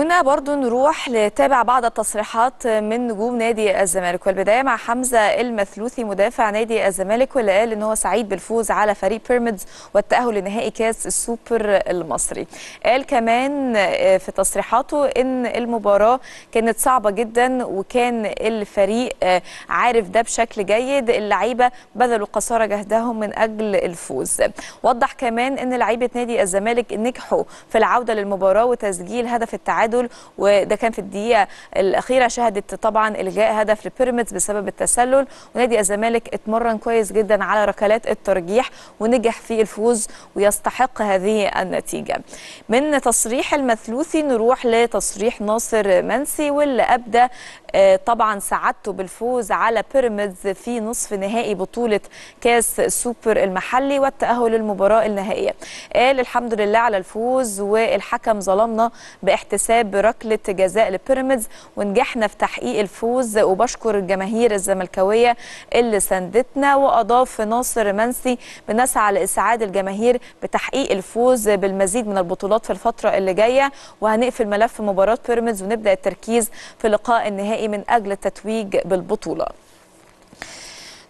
هنا برضو نروح لتابع بعض التصريحات من نجوم نادي الزمالك والبداية مع حمزة المثلوثي مدافع نادي الزمالك واللي قال ان هو سعيد بالفوز على فريق بيراميدز والتأهل لنهائي كاس السوبر المصري قال كمان آه، في تصريحاته ان المباراة كانت صعبة جدا وكان الفريق آه، عارف ده بشكل جيد اللعيبة بذلوا قصارى جهدهم من أجل الفوز وضح كمان ان لعيبة نادي الزمالك نجحوا في العودة للمباراة وتسجيل هدف التعادل التعادل وده كان في الدقيقه الاخيره شهدت طبعا الغاء هدف لبيراميدز بسبب التسلل ونادي الزمالك اتمرن كويس جدا على ركلات الترجيح ونجح في الفوز ويستحق هذه النتيجه من تصريح المثلوثي نروح لتصريح ناصر منسي واللي ابدى آه، طبعا سعادته بالفوز على بيراميدز في نصف نهائي بطوله كاس السوبر المحلي والتاهل للمباراه النهائيه قال الحمد لله على الفوز والحكم ظلمنا باحتساب شباب ركله جزاء لبيراميدز ونجحنا في تحقيق الفوز وبشكر الجماهير الزملكاويه اللي ساندتنا واضاف ناصر منسي بنسعى لاسعاد الجماهير بتحقيق الفوز بالمزيد من البطولات في الفتره اللي جايه وهنقفل ملف مباراه بيراميدز ونبدا التركيز في لقاء النهائي من اجل التتويج بالبطوله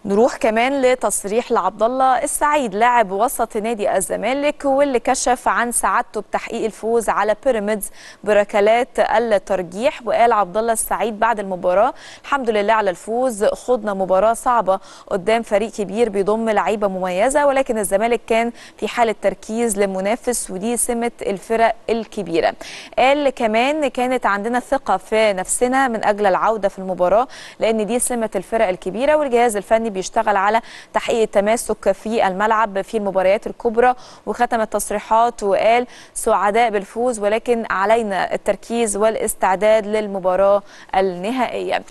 نروح كمان لتصريح لعبد الله السعيد لاعب وسط نادي الزمالك واللي كشف عن سعادته بتحقيق الفوز على بيراميدز بركلات الترجيح وقال عبد الله السعيد بعد المباراه الحمد لله على الفوز خضنا مباراه صعبه قدام فريق كبير بيضم لعيبه مميزه ولكن الزمالك كان في حاله تركيز للمنافس ودي سمه الفرق الكبيره قال كمان كانت عندنا ثقه في نفسنا من اجل العوده في المباراه لان دي سمه الفرق الكبيره والجهاز الفني بيشتغل على تحقيق التماسك في الملعب في المباريات الكبرى وختم التصريحات وقال سعداء بالفوز ولكن علينا التركيز والاستعداد للمباراه النهائيه